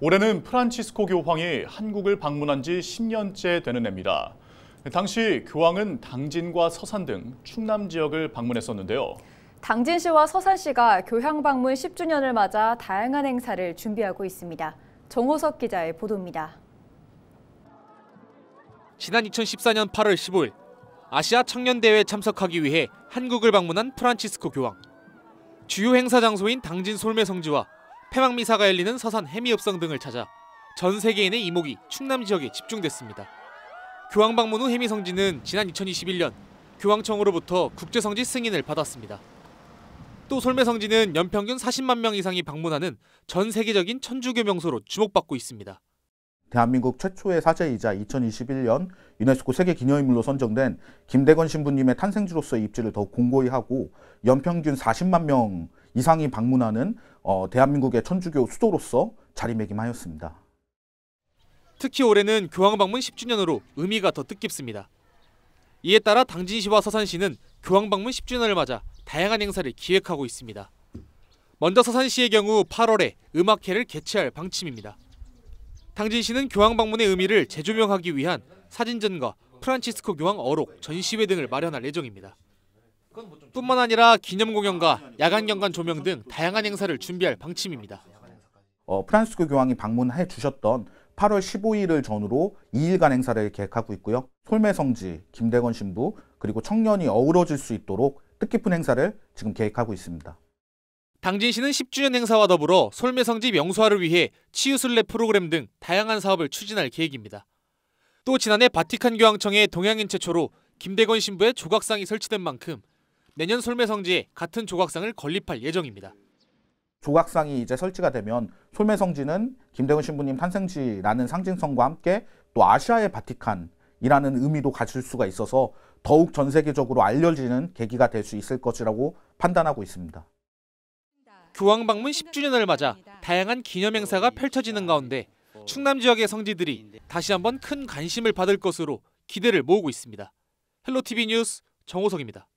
올해는 프란치스코 교황이 한국을 방문한 지 10년째 되는 해입니다. 당시 교황은 당진과 서산 등 충남 지역을 방문했었는데요. 당진 시와 서산 시가 교향 방문 10주년을 맞아 다양한 행사를 준비하고 있습니다. 정호석 기자의 보도입니다. 지난 2014년 8월 15일 아시아 청년대회에 참석하기 위해 한국을 방문한 프란치스코 교황. 주요 행사 장소인 당진 솔메성지와 패망 미사가 열리는 서산 해미읍성 등을 찾아 전 세계인의 이목이 충남 지역에 집중됐습니다. 교황 방문 후 해미 성지는 지난 2021년 교황청으로부터 국제 성지 승인을 받았습니다. 또 솔메 성지는 연평균 40만 명 이상이 방문하는 전 세계적인 천주교 명소로 주목받고 있습니다. 대한민국 최초의 사제이자 2021년 유네스코 세계기념인물로 선정된 김대건 신부님의 탄생지로서의 입지를 더욱 공고히 하고 연평균 40만 명 이상이 방문하는 어, 대한민국의 천주교 수도로서 자리매김하였습니다. 특히 올해는 교황 방문 10주년으로 의미가 더 뜻깊습니다. 이에 따라 당진시와 서산시는 교황 방문 10주년을 맞아 다양한 행사를 기획하고 있습니다. 먼저 서산시의 경우 8월에 음악회를 개최할 방침입니다. 당진 씨는 교황 방문의 의미를 재조명하기 위한 사진전과 프란치스코 교황 어록, 전시회 등을 마련할 예정입니다. 뿐만 아니라 기념 공연과 야간 경관 조명 등 다양한 행사를 준비할 방침입니다. 어, 프란치스코 교황이 방문해 주셨던 8월 15일을 전후로 2일간 행사를 계획하고 있고요. 솔매성지, 김대건 신부, 그리고 청년이 어우러질 수 있도록 뜻깊은 행사를 지금 계획하고 있습니다. 당진시는 10주년 행사와 더불어 솔매성지 명소화를 위해 치유순래 프로그램 등 다양한 사업을 추진할 계획입니다. 또 지난해 바티칸 교황청에 동양인 최초로 김대건 신부의 조각상이 설치된 만큼 내년 솔매성지에 같은 조각상을 건립할 예정입니다. 조각상이 이제 설치가 되면 솔매성지는 김대건 신부님 탄생지라는 상징성과 함께 또 아시아의 바티칸이라는 의미도 가질 수가 있어서 더욱 전 세계적으로 알려지는 계기가 될 수 있을 것이라고 판단하고 있습니다. 교황 방문 10주년을 맞아 다양한 기념 행사가 펼쳐지는 가운데 충남 지역의 성지들이 다시 한번 큰 관심을 받을 것으로 기대를 모으고 있습니다. 헬로TV 뉴스 정호성입니다.